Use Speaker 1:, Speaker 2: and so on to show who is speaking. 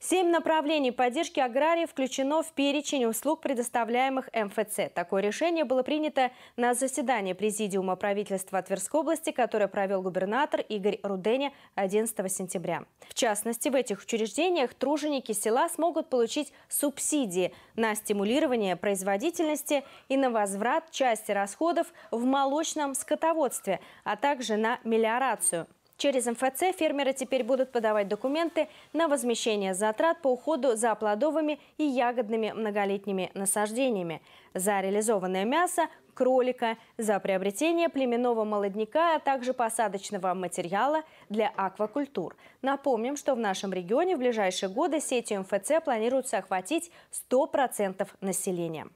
Speaker 1: Семь направлений поддержки аграрии включено в перечень услуг, предоставляемых МФЦ. Такое решение было принято на заседании Президиума правительства Тверской области, которое провел губернатор Игорь Руденя 11 сентября. В частности, в этих учреждениях труженики села смогут получить субсидии на стимулирование производительности и на возврат части расходов в молочном скотоводстве, а также на мелиорацию – Через МФЦ фермеры теперь будут подавать документы на возмещение затрат по уходу за плодовыми и ягодными многолетними насаждениями, за реализованное мясо, кролика, за приобретение племенного молодняка, а также посадочного материала для аквакультур. Напомним, что в нашем регионе в ближайшие годы сетью МФЦ планируется охватить 100% населения.